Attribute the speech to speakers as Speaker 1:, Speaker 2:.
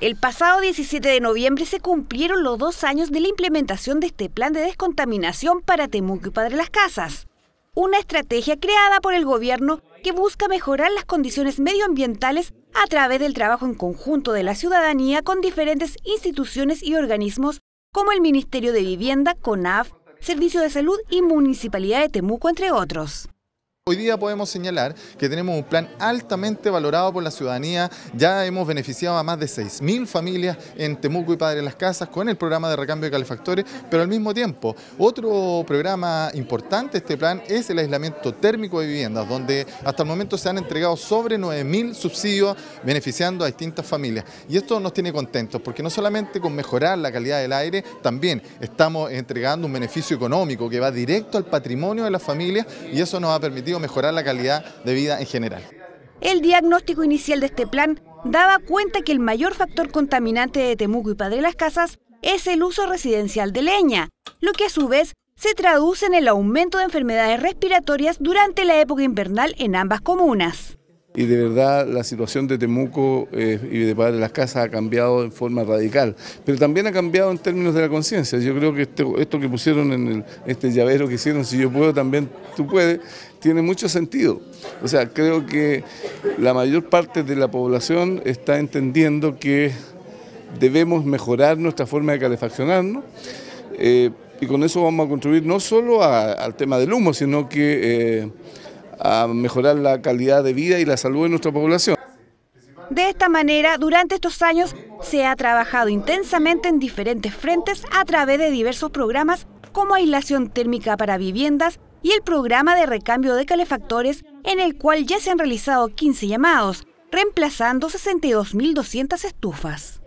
Speaker 1: El pasado 17 de noviembre se cumplieron los dos años de la implementación de este plan de descontaminación para Temuco y Padre Las Casas, una estrategia creada por el gobierno que busca mejorar las condiciones medioambientales a través del trabajo en conjunto de la ciudadanía con diferentes instituciones y organismos como el Ministerio
Speaker 2: de Vivienda, CONAF, Servicio de Salud y Municipalidad de Temuco, entre otros. Hoy día podemos señalar que tenemos un plan altamente valorado por la ciudadanía. Ya hemos beneficiado a más de 6.000 familias en Temuco y Padre de las Casas con el programa de recambio de calefactores, pero al mismo tiempo, otro programa importante este plan es el aislamiento térmico de viviendas, donde hasta el momento se han entregado sobre 9.000 subsidios beneficiando a distintas familias. Y esto nos tiene contentos, porque no solamente con mejorar la calidad del aire, también estamos entregando un beneficio económico que va directo al patrimonio de las familias y eso nos va a permitir mejorar la calidad de vida en general.
Speaker 1: El diagnóstico inicial de este plan daba cuenta que el mayor factor contaminante de Temuco y Padre Las Casas es el uso residencial de leña, lo que a su vez se traduce en el aumento de enfermedades respiratorias durante la época invernal en ambas comunas
Speaker 3: y de verdad la situación de Temuco eh, y de Padre de las Casas ha cambiado en forma radical, pero también ha cambiado en términos de la conciencia. Yo creo que este, esto, que pusieron en este llavero que hicieron, si yo puedo también tú puedes, tiene mucho sentido. O sea, creo que la mayor parte de la población está entendiendo que debemos mejorar nuestra forma de calefaccionarnos. Eh, y con eso vamos a contribuir no solo al tema del humo, sino que... Eh, a mejorar la calidad de vida y la salud de nuestra población.
Speaker 1: De esta manera, durante estos años se ha trabajado intensamente en diferentes frentes a través de diversos programas como aislación térmica para viviendas y el programa de recambio de calefactores en el cual ya se han realizado 15 llamados, reemplazando 62.200 estufas.